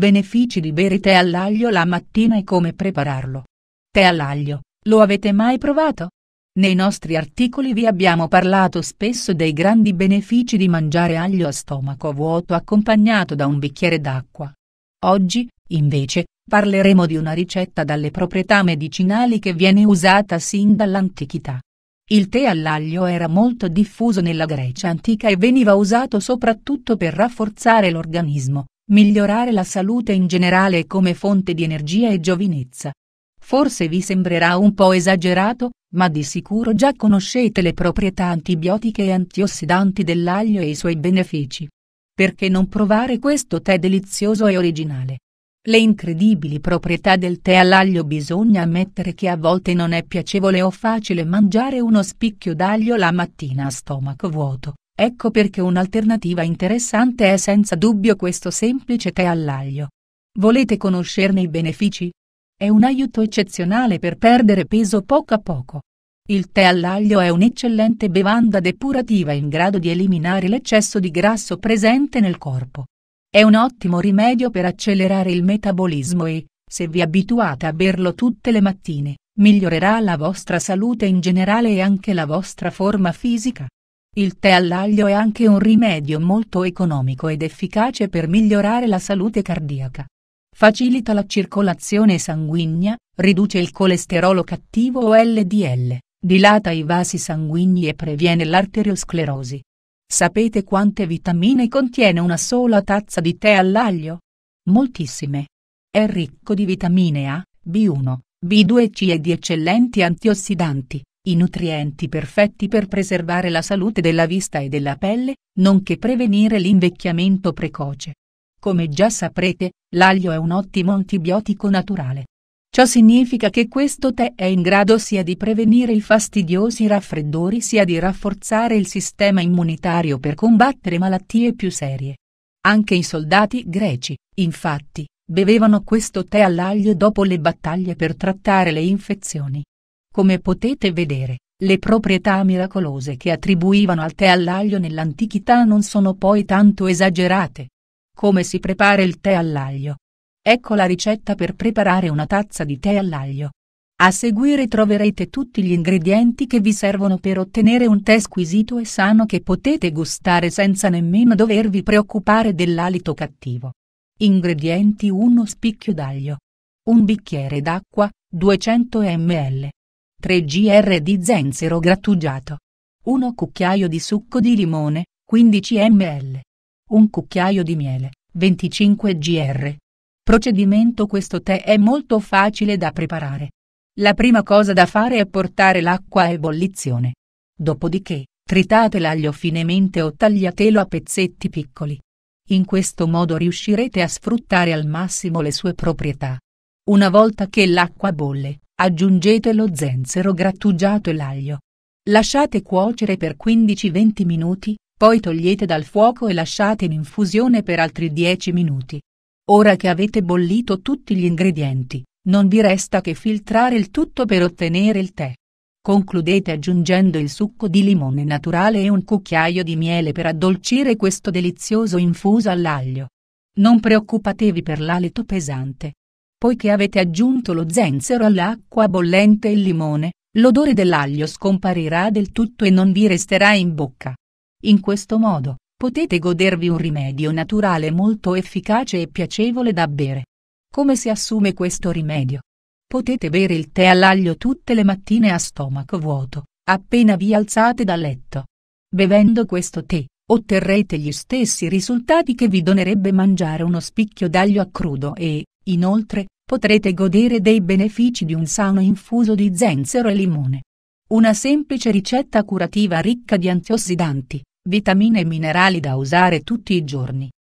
Benefici di bere tè all'aglio la mattina e come prepararlo. Tè all'aglio, lo avete mai provato? Nei nostri articoli vi abbiamo parlato spesso dei grandi benefici di mangiare aglio a stomaco vuoto accompagnato da un bicchiere d'acqua. Oggi, invece, parleremo di una ricetta dalle proprietà medicinali che viene usata sin dall'antichità. Il tè all'aglio era molto diffuso nella Grecia antica e veniva usato soprattutto per rafforzare l'organismo, Migliorare la salute in generale come fonte di energia e giovinezza. Forse vi sembrerà un po' esagerato, ma di sicuro già conoscete le proprietà antibiotiche e antiossidanti dell'aglio e i suoi benefici. Perché non provare questo tè delizioso e originale? Le incredibili proprietà del tè all'aglio bisogna ammettere che a volte non è piacevole o facile mangiare uno spicchio d'aglio la mattina a stomaco vuoto. Ecco perché un'alternativa interessante è senza dubbio questo semplice tè all'aglio. Volete conoscerne i benefici? È un aiuto eccezionale per perdere peso poco a poco. Il tè all'aglio è un'eccellente bevanda depurativa in grado di eliminare l'eccesso di grasso presente nel corpo. È un ottimo rimedio per accelerare il metabolismo e, se vi abituate a berlo tutte le mattine, migliorerà la vostra salute in generale e anche la vostra forma fisica. Il tè all'aglio è anche un rimedio molto economico ed efficace per migliorare la salute cardiaca. Facilita la circolazione sanguigna, riduce il colesterolo cattivo o LDL, dilata i vasi sanguigni e previene l'arteriosclerosi. Sapete quante vitamine contiene una sola tazza di tè all'aglio? Moltissime. È ricco di vitamine A, B1, B2C e di eccellenti antiossidanti i nutrienti perfetti per preservare la salute della vista e della pelle, nonché prevenire l'invecchiamento precoce. Come già saprete, l'aglio è un ottimo antibiotico naturale. Ciò significa che questo tè è in grado sia di prevenire i fastidiosi raffreddori sia di rafforzare il sistema immunitario per combattere malattie più serie. Anche i soldati greci, infatti, bevevano questo tè all'aglio dopo le battaglie per trattare le infezioni. Come potete vedere, le proprietà miracolose che attribuivano al tè all'aglio nell'antichità non sono poi tanto esagerate. Come si prepara il tè all'aglio? Ecco la ricetta per preparare una tazza di tè all'aglio. A seguire troverete tutti gli ingredienti che vi servono per ottenere un tè squisito e sano che potete gustare senza nemmeno dovervi preoccupare dell'alito cattivo. Ingredienti 1 spicchio d'aglio. 1 bicchiere d'acqua, 200 ml. 3 gr di zenzero grattugiato. 1 cucchiaio di succo di limone, 15 ml. 1 cucchiaio di miele, 25 gr. Procedimento Questo tè è molto facile da preparare. La prima cosa da fare è portare l'acqua a ebollizione. Dopodiché, tritate l'aglio finemente o tagliatelo a pezzetti piccoli. In questo modo riuscirete a sfruttare al massimo le sue proprietà. Una volta che l'acqua bolle, Aggiungete lo zenzero grattugiato e l'aglio. Lasciate cuocere per 15-20 minuti, poi togliete dal fuoco e lasciate in infusione per altri 10 minuti. Ora che avete bollito tutti gli ingredienti, non vi resta che filtrare il tutto per ottenere il tè. Concludete aggiungendo il succo di limone naturale e un cucchiaio di miele per addolcire questo delizioso infuso all'aglio. Non preoccupatevi per l'alito pesante, Poiché avete aggiunto lo zenzero all'acqua bollente e il limone, l'odore dell'aglio scomparirà del tutto e non vi resterà in bocca. In questo modo, potete godervi un rimedio naturale molto efficace e piacevole da bere. Come si assume questo rimedio? Potete bere il tè all'aglio tutte le mattine a stomaco vuoto, appena vi alzate da letto. Bevendo questo tè, otterrete gli stessi risultati che vi donerebbe mangiare uno spicchio d'aglio a crudo e, Inoltre, potrete godere dei benefici di un sano infuso di zenzero e limone. Una semplice ricetta curativa ricca di antiossidanti, vitamine e minerali da usare tutti i giorni,